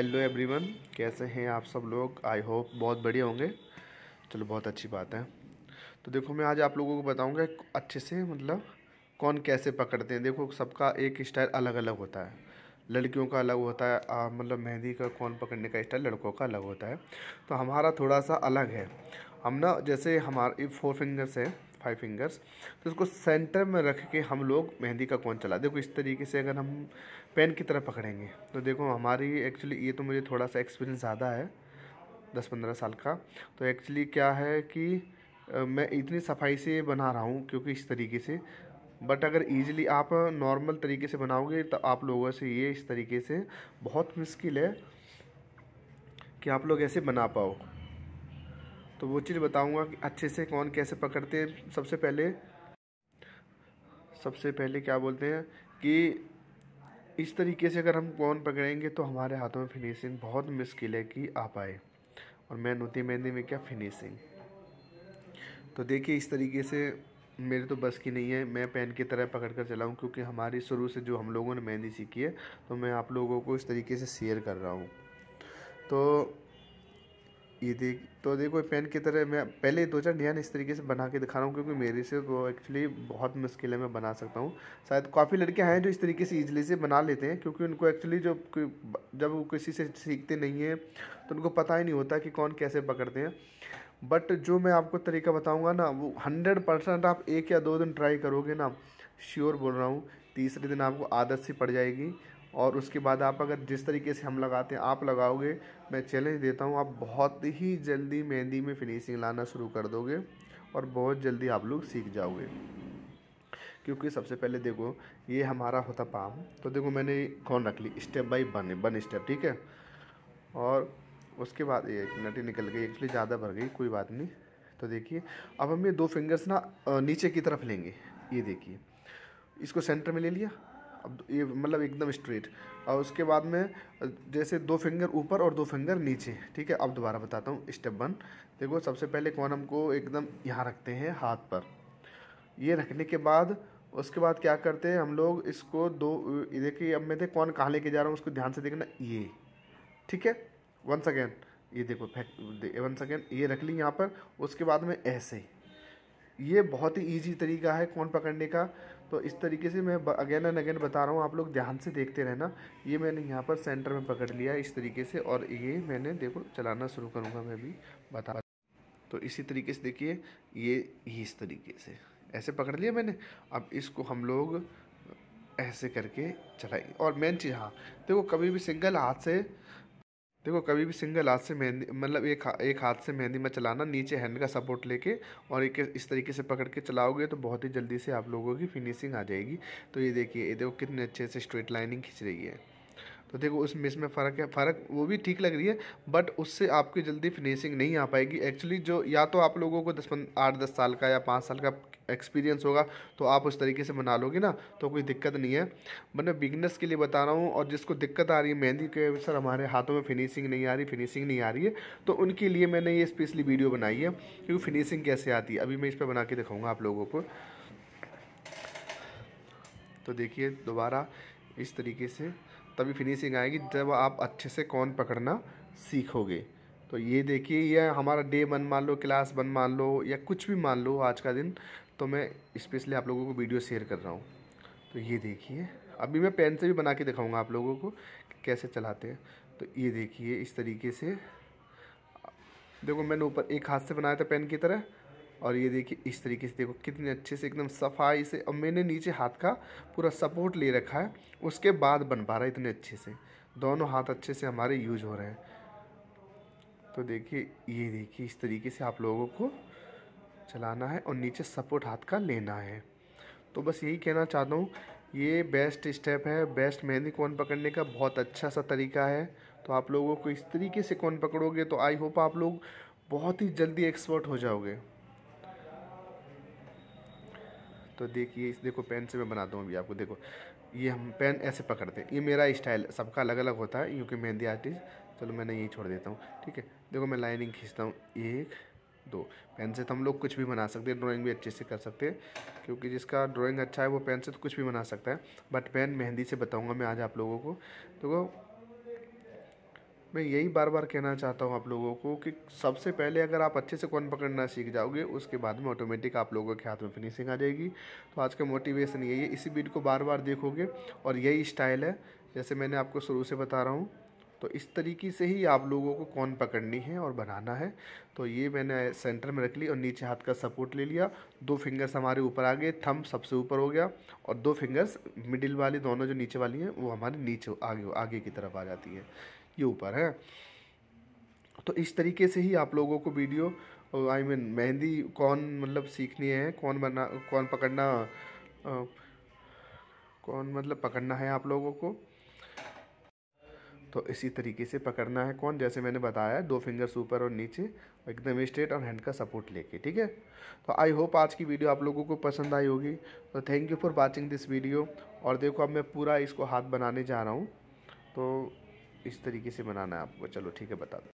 hello everyone कैसे हैं आप सब लोग आई होप बहुत बढ़िया होंगे चलो बहुत अच्छी बात है तो देखो मैं आज आप लोगों को बताऊंगा अच्छे से मतलब कौन कैसे पकड़ते हैं देखो सबका एक स्टाइल अलग अलग होता है लड़कियों का अलग होता है मतलब मेहंदी का कौन पकड़ने का स्टाइल लड़कों का अलग होता है तो हमारा थोड़ा सा अलग है हम ना जैसे हमारे फोर फिंगर्स है फाइव फिंगर्स तो इसको सेंटर में रख के हम लोग मेहंदी का कौन चला देखो इस तरीके से अगर हम पेन की तरफ पकड़ेंगे तो देखो हमारी एक्चुअली ये तो मुझे थोड़ा सा एक्सपीरियंस ज़्यादा है दस पंद्रह साल का तो एक्चुअली क्या है कि मैं इतनी सफाई से बना रहा हूँ क्योंकि इस तरीके से बट अगर ईजिली आप नॉर्मल तरीके से बनाओगे तो आप लोगों से ये इस तरीके से बहुत मुश्किल है कि आप लोग ऐसे बना पाओ तो वो चीज़ बताऊंगा कि अच्छे से कौन कैसे पकड़ते हैं सबसे पहले सबसे पहले क्या बोलते हैं कि इस तरीके से अगर हम कौन पकड़ेंगे तो हमारे हाथों में फिनिशिंग बहुत मुश्किल है कि आ पाए और मैं नोती मेहंदी में क्या फिनिशिंग तो देखिए इस तरीके से मेरे तो बस की नहीं है मैं पेन की तरह पकड़ कर चलाऊँ क्योंकि हमारी शुरू से जो हम लोगों ने मेहंदी सीखी है तो मैं आप लोगों को इस तरीके से शेयर कर रहा हूँ तो ये देख तो देखो पेन की तरह मैं पहले दो चार डिजाइन इस तरीके से बना के दिखा रहा हूँ क्योंकि मेरे से तो एक्चुअली बहुत मुश्किल है मैं बना सकता हूँ शायद काफ़ी लड़के हैं जो इस तरीके से इजीली से बना लेते हैं क्योंकि उनको एक्चुअली जो जब वो किसी से सीखते नहीं हैं तो उनको पता ही नहीं होता कि कौन कैसे पकड़ते हैं बट जो मैं आपको तरीका बताऊँगा ना वो हंड्रेड परसेंट आप एक या दो दिन ट्राई करोगे ना श्योर बोल रहा हूँ तीसरे दिन आपको आदत सी पड़ जाएगी और उसके बाद आप अगर जिस तरीके से हम लगाते हैं आप लगाओगे मैं चैलेंज देता हूँ आप बहुत ही जल्दी मेहंदी में फिनिशिंग लाना शुरू कर दोगे और बहुत जल्दी आप लोग सीख जाओगे क्योंकि सबसे पहले देखो ये हमारा होता पाम तो देखो मैंने कौन रख ली step by one one step ठीक है और उसके बाद ये नटी निकल गई एक्चुअली ज़्यादा भर गई कोई बात नहीं तो देखिए अब हम ये दो फिंगर्स ना नीचे की तरफ लेंगे ये देखिए इसको सेंटर में ले लिया ये मतलब एकदम स्ट्रेट और उसके बाद में जैसे दो फिंगर ऊपर और दो फिंगर नीचे ठीक है अब दोबारा बताता हूँ स्टेप वन देखो सबसे पहले कौन हमको एकदम यहाँ रखते हैं हाथ पर ये रखने के बाद उसके बाद क्या करते हैं हम लोग इसको दो देखिए अब मैं देख कौन कहाँ लेके जा रहा हूँ उसको ध्यान से देखना ये ठीक है वन सेकेंड ये देखो वन सेकेंड ये रख ली यहाँ पर उसके बाद में ऐसे ये बहुत ही ईजी तरीका है कौन पकड़ने का तो इस तरीके से मैं अगेन एंड अगेन बता रहा हूँ आप लोग ध्यान से देखते रहना ये मैंने यहाँ पर सेंटर में पकड़ लिया इस तरीके से और ये मैंने देखो चलाना शुरू करूँगा मैं भी बता तो इसी तरीके से देखिए ये इस तरीके से ऐसे पकड़ लिया मैंने अब इसको हम लोग ऐसे करके चलाएंगे और मेन चीज़ हाँ देखो कभी भी सिंगल हाथ से देखो कभी भी सिंगल हाथ से मेहंदी मतलब एक एक हाथ से मेहंदी में चलाना नीचे हैंड का सपोर्ट लेके और एक इस तरीके से पकड़ के चलाओगे तो बहुत ही जल्दी से आप लोगों की फिनिशिंग आ जाएगी तो ये देखिए ये देखो कितने अच्छे से स्ट्रेट लाइनिंग खींच रही है तो देखो उसमें इसमें फ़र्क है फ़र्क वो भी ठीक लग रही है बट उससे आपकी जल्दी फिनिशिंग नहीं आ पाएगी एक्चुअली जो या तो आप लोगों को दस आठ दस साल का या पाँच साल का एक्सपीरियंस होगा तो आप उस तरीके से बना लोगे ना तो कोई दिक्कत नहीं है बट मैं बिगनर्स के लिए बता रहा हूँ और जिसको दिक्कत आ रही है मेहंदी के सर हमारे हाथों में फिनिशिंग नहीं आ रही फिनिशिंग नहीं आ रही है तो उनके लिए मैंने ये स्पेशली वीडियो बनाई है क्योंकि फिनिशिंग कैसे आती है अभी मैं इस पर बना के दिखाऊँगा आप लोगों को तो देखिए दोबारा इस तरीके से तभी फिनिशिंग आएगी जब आप अच्छे से कौन पकड़ना सीखोगे तो ये देखिए यह हमारा डे वन मान लो क्लास वन मान लो या कुछ भी मान लो आज का दिन तो मैं स्पेशली आप लोगों को वीडियो शेयर कर रहा हूँ तो ये देखिए अभी मैं पेन से भी बना के दिखाऊंगा आप लोगों को कैसे चलाते हैं तो ये देखिए इस तरीके से देखो मैंने ऊपर एक हाथ से बनाया था पेन की तरह और ये देखिए इस तरीके से देखो कितने अच्छे से एकदम सफाई से और मैंने नीचे हाथ का पूरा सपोर्ट ले रखा है उसके बाद बन पा रहा है इतने अच्छे से दोनों हाथ अच्छे से हमारे यूज हो रहे हैं तो देखिए ये देखिए इस तरीके से आप लोगों को चलाना है और नीचे सपोर्ट हाथ का लेना है तो बस यही कहना चाहता हूँ ये बेस्ट स्टेप है बेस्ट मेहंदी कौन पकड़ने का बहुत अच्छा सा तरीका है तो आप लोगों को इस तरीके से कौन पकड़ोगे तो आई होप आप लोग बहुत ही जल्दी एक्सपर्ट हो जाओगे तो देखिए इस देखो पेन से मैं बनाता हूँ अभी आपको देखो ये हम पेन ऐसे पकड़ते हैं ये मेरा स्टाइल सबका अलग अलग होता है क्योंकि मेहंदी आर्टिस्ट चलो मैंने यही छोड़ देता हूँ ठीक है देखो मैं लाइनिंग खींचता हूँ एक दो पेन से तो हम लोग कुछ भी बना सकते हैं ड्राइंग भी अच्छे से कर सकते हैं क्योंकि जिसका ड्राइंग अच्छा है वो पेन से तो कुछ भी बना सकता है बट पेन मेहंदी से बताऊँगा मैं आज आप लोगों को देखो तो मैं यही बार बार कहना चाहता हूँ आप लोगों को कि सबसे पहले अगर आप अच्छे से कौन पकड़ना सीख जाओगे उसके बाद में ऑटोमेटिक आप लोगों के हाथ में फिनिशिंग आ जाएगी तो आज का मोटिवेशन यही है इसी बीट को बार बार देखोगे और यही स्टाइल है जैसे मैंने आपको शुरू से बता रहा हूँ तो इस तरीके से ही आप लोगों को कौन पकड़नी है और बनाना है तो ये मैंने सेंटर में रख ली और नीचे हाथ का सपोर्ट ले लिया दो फिंगर्स हमारे ऊपर आ गए थम सबसे ऊपर हो गया और दो फिंगर्स मिडिल वाली दोनों जो नीचे वाली हैं वो हमारे नीचे आगे आगे की तरफ आ जाती है ये ऊपर है तो इस तरीके से ही आप लोगों को वीडियो आई मीन मेहंदी कौन मतलब सीखनी है कौन बना कौन पकड़ना आ, कौन मतलब पकड़ना है आप लोगों को तो इसी तरीके से पकड़ना है कौन जैसे मैंने बताया दो फिंगर्स ऊपर और नीचे एकदम स्ट्रेट और हैंड का सपोर्ट लेके ठीक है तो आई होप आज की वीडियो आप लोगों को पसंद आई होगी तो thank you for watching this video और देखो अब मैं पूरा इसको हाथ बनाने जा रहा हूँ तो इस तरीके से बनाना है आपको चलो ठीक है बता दो